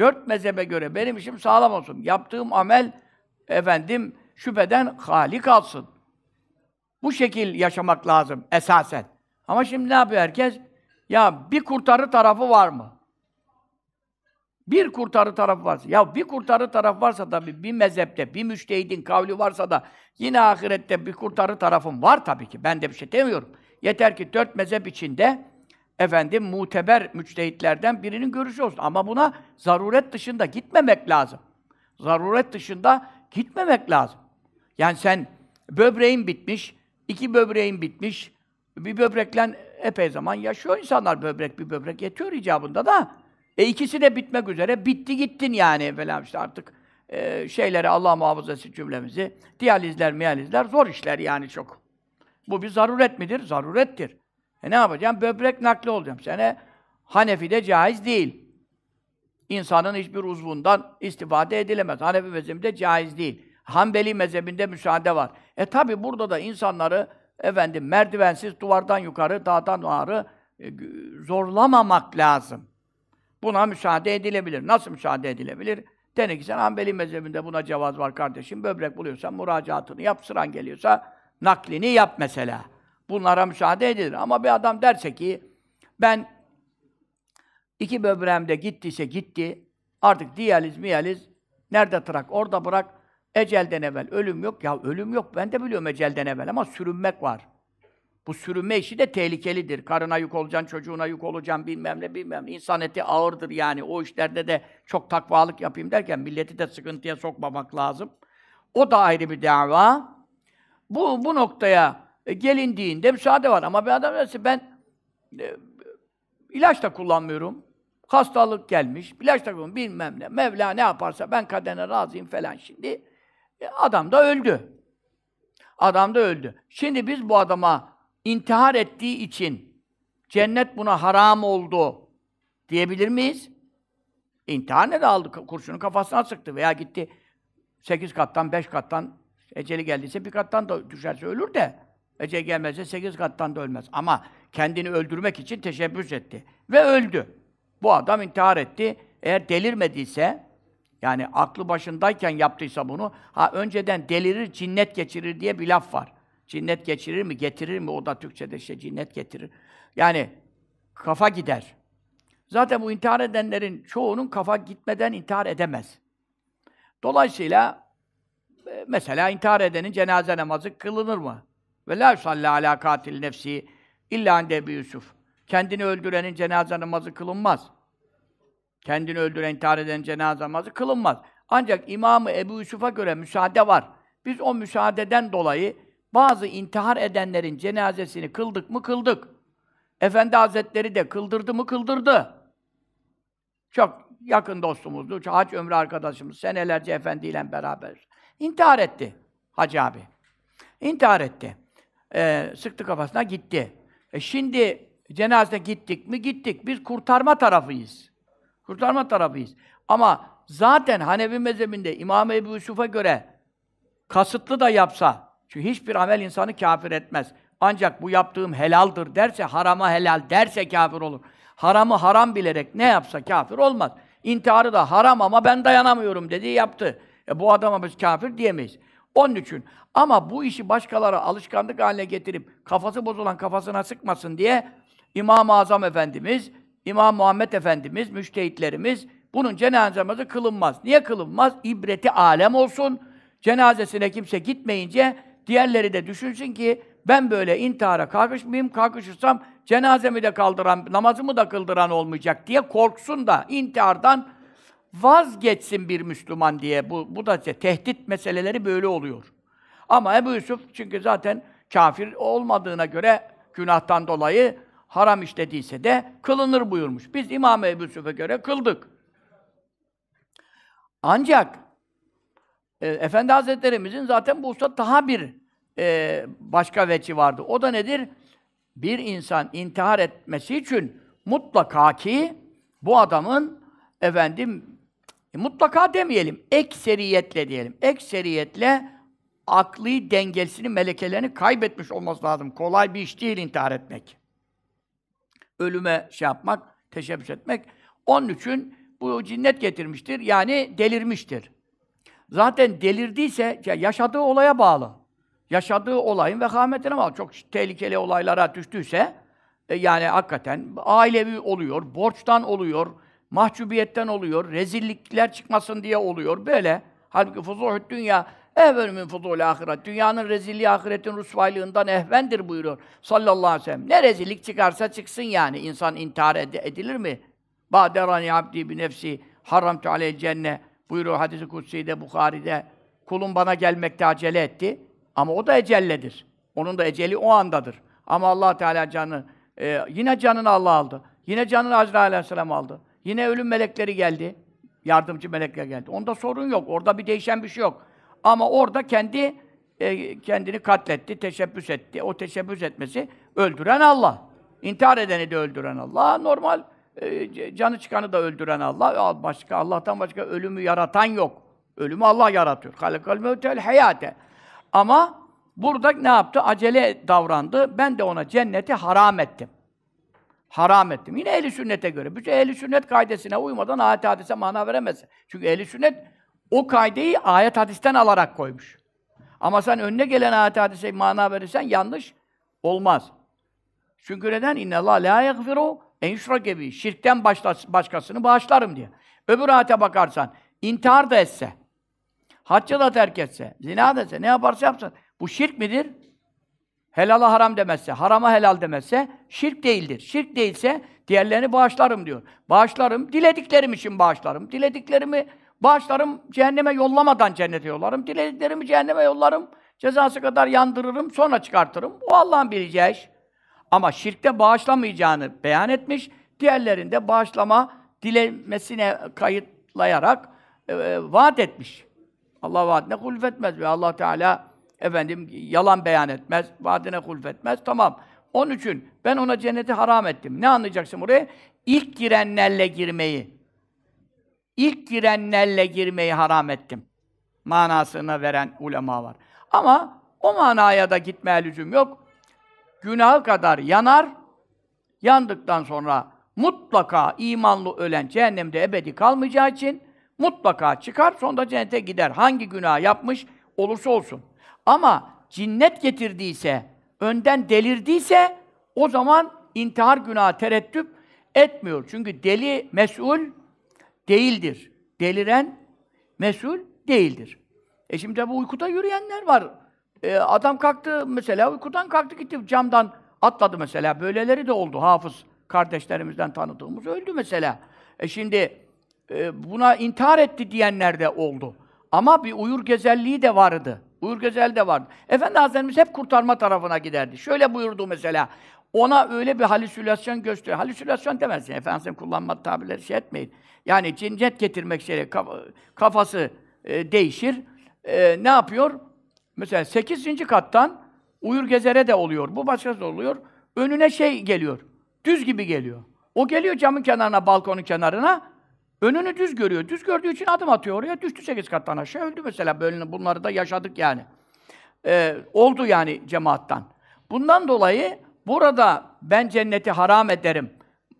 Dört mezhebe göre benim işim sağlam olsun. Yaptığım amel efendim şüpheden hali kalsın. Bu şekil yaşamak lazım esasen. Ama şimdi ne yapıyor herkes? Ya bir kurtarı tarafı var mı? Bir kurtarı tarafı varsa, ya bir kurtarı taraf varsa tabii bir mezhepte, bir müştehidin kavli varsa da yine ahirette bir kurtarı tarafım var tabii ki. Ben de bir şey demiyorum. Yeter ki dört mezhep içinde efendim muteber müçtehitlerden birinin görüşü olsun. Ama buna zaruret dışında gitmemek lazım. Zaruret dışında gitmemek lazım. Yani sen böbreğin bitmiş, iki böbreğin bitmiş, bir böbrekle epey zaman yaşıyor insanlar böbrek bir böbrek yetiyor icabında da. E ikisi de bitmek üzere. Bitti gittin yani falan işte artık e, şeyleri Allah muhafaza etsin cümlemizi. Diyalizler, miyalizler zor işler yani çok. Bu bir zaruret midir? Zarurettir. E ne yapacağım? Böbrek nakli olacağım. Sene hanefi de caiz değil. İnsanın hiçbir uzvundan istifade edilemez. Hanefi mezhebinde caiz değil. Hanbeli mezhebinde müsaade var. E tabi burada da insanları efendim merdivensiz duvardan yukarı, dağdan ağrı e, zorlamamak lazım. Buna müsaade edilebilir. Nasıl müsaade edilebilir? Demek ki sen Hanbeli mezhebinde buna cevaz var kardeşim. Böbrek buluyorsan müracaatını yap, sıran geliyorsa naklini yap mesela. Bunlara müsaade edilir. Ama bir adam derse ki ben iki böbreğimde gittiyse gitti. Artık diyaliz miyaliz nerede bırak orada bırak. Ecelden evvel ölüm yok. Ya ölüm yok. Ben de biliyorum ecelden evvel ama sürünmek var. Bu sürünme işi de tehlikelidir. Karına yük olacaksın, çocuğuna yük olacaksın, bilmem ne bilmem ne. İnsan eti ağırdır yani. O işlerde de çok takvalık yapayım derken milleti de sıkıntıya sokmamak lazım. O da ayrı bir dava. Bu, bu noktaya e, gelindiğinde müsaade var ama bir adam derse ben e, ilaç da kullanmıyorum. Hastalık gelmiş, ilaç da kullanmıyorum, bilmem ne. Mevla ne yaparsa ben kadene razıyım falan şimdi. E, adam da öldü. Adam da öldü. Şimdi biz bu adama intihar ettiği için cennet buna haram oldu diyebilir miyiz? İntihar ne de aldı? Kurşunun kafasına sıktı veya gitti 8 kattan, 5 kattan eceli geldiyse bir kattan da düşerse ölür de Ece gelmezse sekiz kattan da ölmez. Ama kendini öldürmek için teşebbüs etti. Ve öldü. Bu adam intihar etti. Eğer delirmediyse, yani aklı başındayken yaptıysa bunu, ha önceden delirir, cinnet geçirir diye bir laf var. Cinnet geçirir mi, getirir mi? O da Türkçe'de işte cinnet getirir. Yani kafa gider. Zaten bu intihar edenlerin çoğunun kafa gitmeden intihar edemez. Dolayısıyla e, mesela intihar edenin cenaze namazı kılınır mı? Ve la yusalli ala katil nefsi illa inde Ebu Yusuf. Kendini öldürenin cenaze namazı kılınmaz. Kendini öldüren, intihar eden cenaze namazı kılınmaz. Ancak imamı Ebu Yusuf'a göre müsaade var. Biz o müsaadeden dolayı bazı intihar edenlerin cenazesini kıldık mı kıldık. Efendi Hazretleri de kıldırdı mı kıldırdı. Çok yakın dostumuzdu. Çok hac ömrü arkadaşımız. Senelerce efendiyle beraber. İntihar etti Hacı abi. İntihar etti e, sıktı kafasına gitti. E şimdi cenazede gittik mi? Gittik. Biz kurtarma tarafıyız. Kurtarma tarafıyız. Ama zaten Hanefi mezhebinde İmam Ebu Yusuf'a göre kasıtlı da yapsa, çünkü hiçbir amel insanı kafir etmez. Ancak bu yaptığım helaldir derse, harama helal derse kafir olur. Haramı haram bilerek ne yapsa kafir olmaz. İntiharı da haram ama ben dayanamıyorum dedi, yaptı. E bu adama biz kafir diyemeyiz. Onun için. Ama bu işi başkaları alışkanlık haline getirip kafası bozulan kafasına sıkmasın diye İmam-ı Azam Efendimiz, İmam Muhammed Efendimiz, müştehitlerimiz bunun cenazemizi kılınmaz. Niye kılınmaz? İbreti alem olsun. Cenazesine kimse gitmeyince diğerleri de düşünsün ki ben böyle intihara kalkışmayayım, kalkışırsam cenazemi de kaldıran, namazımı da kıldıran olmayacak diye korksun da intihardan vazgeçsin bir Müslüman diye bu bu da işte, tehdit meseleleri böyle oluyor. Ama Ebu Yusuf çünkü zaten kafir olmadığına göre günahtan dolayı haram işlediyse de kılınır buyurmuş. Biz İmam Ebu Yusuf'a göre kıldık. Ancak e, Efendi Hazretlerimizin zaten bu usta daha bir e, başka veci vardı. O da nedir? Bir insan intihar etmesi için mutlaka ki bu adamın efendim e, mutlaka demeyelim. Ekseriyetle diyelim. Ekseriyetle akli dengesini, melekelerini kaybetmiş olması lazım. Kolay bir iş değil intihar etmek. Ölüme şey yapmak, teşebbüs etmek. Onun için bu cinnet getirmiştir. Yani delirmiştir. Zaten delirdiyse yaşadığı olaya bağlı. Yaşadığı olayın vehametine bağlı. Çok tehlikeli olaylara düştüyse e, yani hakikaten ailevi oluyor, borçtan oluyor, mahcubiyetten oluyor, rezillikler çıkmasın diye oluyor. Böyle. Halbuki fuzuhut dünya ehven min fuzul ahiret. Dünyanın rezilliği ahiretin rusvaylığından ehvendir buyuruyor sallallahu aleyhi ve sellem. Ne rezillik çıkarsa çıksın yani. insan intihar ed- edilir mi? Baderani abdi bi nefsi haram aleyh cenne buyuruyor hadisi kutsi'de, Bukhari'de. Kulum bana gelmekte acele etti. Ama o da ecelledir. Onun da eceli o andadır. Ama Allah Teala canı e, yine canını Allah aldı. Yine canını Azrail Aleyhisselam aldı. Yine ölüm melekleri geldi. Yardımcı melekler geldi. Onda sorun yok. Orada bir değişen bir şey yok. Ama orada kendi e, kendini katletti, teşebbüs etti. O teşebbüs etmesi öldüren Allah. İntihar edeni de öldüren Allah. Normal e, canı çıkanı da öldüren Allah. Başka Allah'tan başka ölümü yaratan yok. Ölümü Allah yaratıyor. Halakal mevtel hayate. Ama burada ne yaptı? Acele davrandı. Ben de ona cenneti haram ettim haram ettim. Yine ehli sünnete göre. Bütün ehli sünnet kaidesine uymadan ayet hadise mana veremez Çünkü ehli sünnet o kaideyi ayet hadisten alarak koymuş. Ama sen önüne gelen ayet hadise mana verirsen yanlış olmaz. Çünkü neden? İnne Allah la yaghfiru en yushrake bi. Şirkten başla, başkasını bağışlarım diye. Öbür ayete bakarsan intihar da etse, haccı da terk etse, zina da etse, ne yaparsa yapsın. Bu şirk midir? helala haram demezse, harama helal demezse şirk değildir. Şirk değilse diğerlerini bağışlarım diyor. Bağışlarım, dilediklerim için bağışlarım. Dilediklerimi bağışlarım, cehenneme yollamadan cennete yollarım. Dilediklerimi cehenneme yollarım, cezası kadar yandırırım, sonra çıkartırım. Bu Allah'ın bileceği iş. Ama şirkte bağışlamayacağını beyan etmiş, diğerlerinde bağışlama dilemesine kayıtlayarak e, e vaat etmiş. Allah vaadine kulüf etmez ve Allah Teala efendim yalan beyan etmez, vaadine hulf etmez. Tamam. Onun için ben ona cenneti haram ettim. Ne anlayacaksın buraya? İlk girenlerle girmeyi. İlk girenlerle girmeyi haram ettim. Manasını veren ulema var. Ama o manaya da gitme lüzum yok. Günah kadar yanar, yandıktan sonra mutlaka imanlı ölen cehennemde ebedi kalmayacağı için mutlaka çıkar, sonra cennete gider. Hangi günah yapmış olursa olsun. Ama cinnet getirdiyse, önden delirdiyse o zaman intihar günahı tereddüt etmiyor. Çünkü deli mesul değildir. Deliren mesul değildir. E şimdi bu uykuda yürüyenler var. E, adam kalktı mesela uykudan kalktı gitti camdan atladı mesela. Böyleleri de oldu hafız kardeşlerimizden tanıdığımız öldü mesela. E şimdi e, buna intihar etti diyenler de oldu. Ama bir uyur gezelliği de vardı. Uğur Gözel de vardı. Efendi Hazretlerimiz hep kurtarma tarafına giderdi. Şöyle buyurdu mesela. Ona öyle bir halüsinasyon gösteriyor. Halüsinasyon demezsin. Efendim kullanma tabirleri şey etmeyin. Yani cinnet getirmek şeyle kafası e, değişir. E, ne yapıyor? Mesela 8. kattan uyur gezere de oluyor. Bu başkası oluyor. Önüne şey geliyor. Düz gibi geliyor. O geliyor camın kenarına, balkonun kenarına. Önünü düz görüyor. Düz gördüğü için adım atıyor oraya. Düştü sekiz kattan aşağı. Öldü mesela. Böyle bunları da yaşadık yani. Ee, oldu yani cemaattan. Bundan dolayı burada ben cenneti haram ederim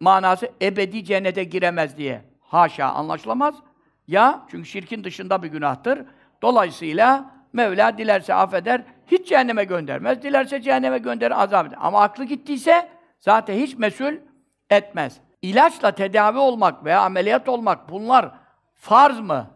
manası ebedi cennete giremez diye. Haşa anlaşılamaz. Ya çünkü şirkin dışında bir günahtır. Dolayısıyla Mevla dilerse affeder, hiç cehenneme göndermez. Dilerse cehenneme gönderir, azap eder. Ama aklı gittiyse zaten hiç mesul etmez ilaçla tedavi olmak veya ameliyat olmak bunlar farz mı?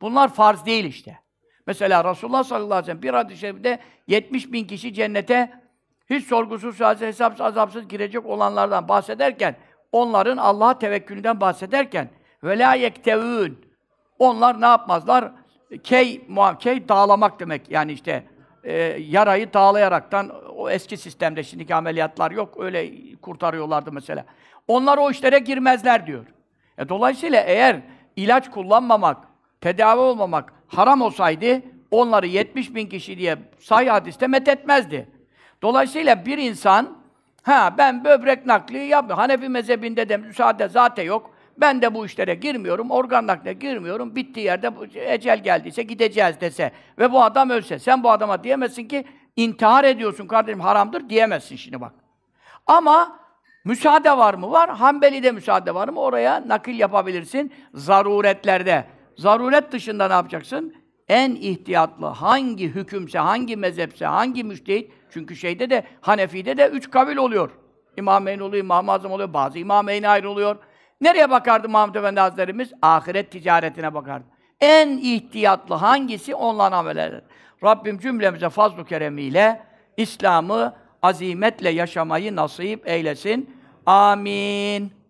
Bunlar farz değil işte. Mesela Resulullah sallallahu aleyhi ve sellem bir hadis-i şerifte 70 bin kişi cennete hiç sorgusuz, sualsiz, hesapsız, azapsız girecek olanlardan bahsederken onların Allah'a tevekkülünden bahsederken ve la onlar ne yapmazlar? Key, key dağlamak demek. Yani işte e, yarayı dağlayaraktan o eski sistemde şimdiki ameliyatlar yok. Öyle kurtarıyorlardı mesela. Onlar o işlere girmezler diyor. E dolayısıyla eğer ilaç kullanmamak, tedavi olmamak haram olsaydı onları 70 bin kişi diye sahih hadiste met etmezdi. Dolayısıyla bir insan ha ben böbrek nakli yapmıyorum. Hanefi mezhebinde de müsaade zaten yok. Ben de bu işlere girmiyorum, organ nakline girmiyorum. Bittiği yerde ecel geldiyse gideceğiz dese ve bu adam ölse sen bu adama diyemezsin ki intihar ediyorsun kardeşim haramdır diyemezsin şimdi bak. Ama Müsaade var mı? Var. Hanbeli'de müsaade var mı? Oraya nakil yapabilirsin. Zaruretlerde. Zaruret dışında ne yapacaksın? En ihtiyatlı hangi hükümse, hangi mezhepse, hangi müştehit çünkü şeyde de Hanefi'de de üç kabil oluyor. İmameyn oluyor, i̇mam Azam oluyor, bazı İmameyn ayrılıyor. Nereye bakardı Mahmud Efendi Hazretlerimiz? Ahiret ticaretine bakardı. En ihtiyatlı hangisi? Onunla amel eder. Rabbim cümlemize fazl-ı keremiyle İslam'ı azimetle yaşamayı nasip eylesin. Amin.